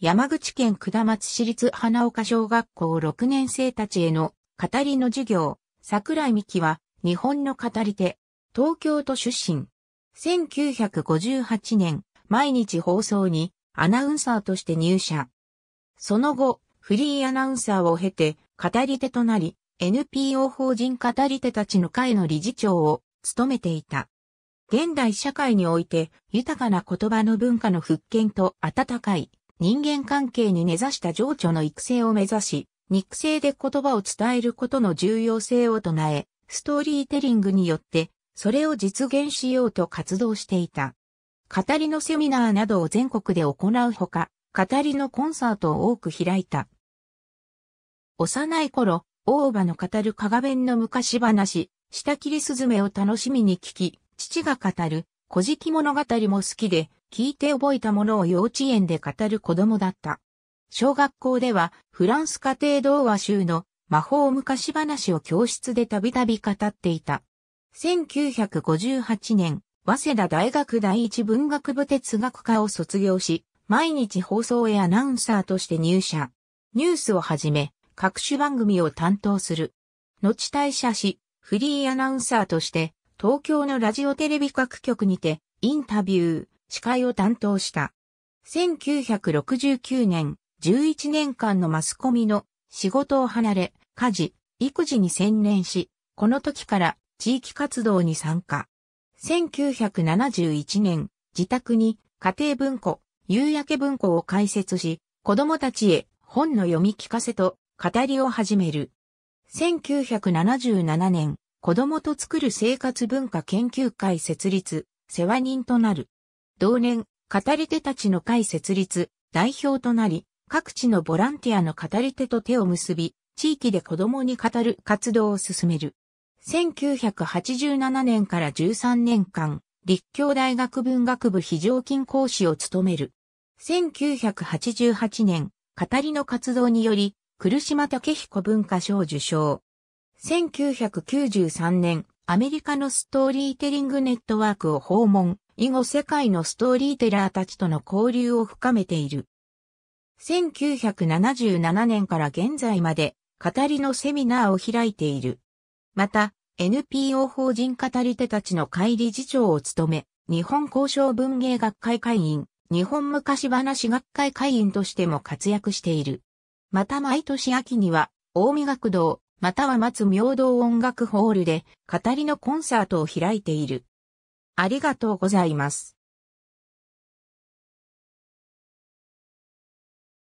山口県下松市立花岡小学校6年生たちへの語りの授業、桜井美希は日本の語り手、東京都出身。1958年、毎日放送にアナウンサーとして入社。その後、フリーアナウンサーを経て、語り手となり、NPO 法人語り手たちの会の理事長を務めていた。現代社会において豊かな言葉の文化の復権と温かい人間関係に根ざした情緒の育成を目指し、肉声で言葉を伝えることの重要性を唱え、ストーリーテリングによって、それを実現しようと活動していた。語りのセミナーなどを全国で行うほか、語りのコンサートを多く開いた。幼い頃、大場の語る加賀弁の昔話、下切りすずめを楽しみに聞き、父が語る、古事記物語も好きで、聞いて覚えたものを幼稚園で語る子供だった。小学校ではフランス家庭童話集の魔法昔話を教室でたびたび語っていた。1958年、早稲田大学第一文学部哲学科を卒業し、毎日放送へアナウンサーとして入社。ニュースをはじめ、各種番組を担当する。後退社し、フリーアナウンサーとして、東京のラジオテレビ各局にて、インタビュー、司会を担当した。1969年、11年間のマスコミの仕事を離れ、家事、育児に専念し、この時から地域活動に参加。1971年、自宅に家庭文庫、夕焼け文庫を開設し、子供たちへ本の読み聞かせと語りを始める。1977年、子供と作る生活文化研究会設立、世話人となる。同年、語り手たちの会設立、代表となり、各地のボランティアの語り手と手を結び、地域で子供に語る活動を進める。1987年から13年間、立教大学文学部非常勤講師を務める。1988年、語りの活動により、来島武彦文化賞受賞。1993年、アメリカのストーリーテリングネットワークを訪問、以後世界のストーリーテラーたちとの交流を深めている。1977年から現在まで語りのセミナーを開いている。また、NPO 法人語り手たちの会理事長を務め、日本交渉文芸学会会員、日本昔話学会会員としても活躍している。また毎年秋には、大見学堂、または松明堂音楽ホールで、語りのコンサートを開いている。ありがとうございます。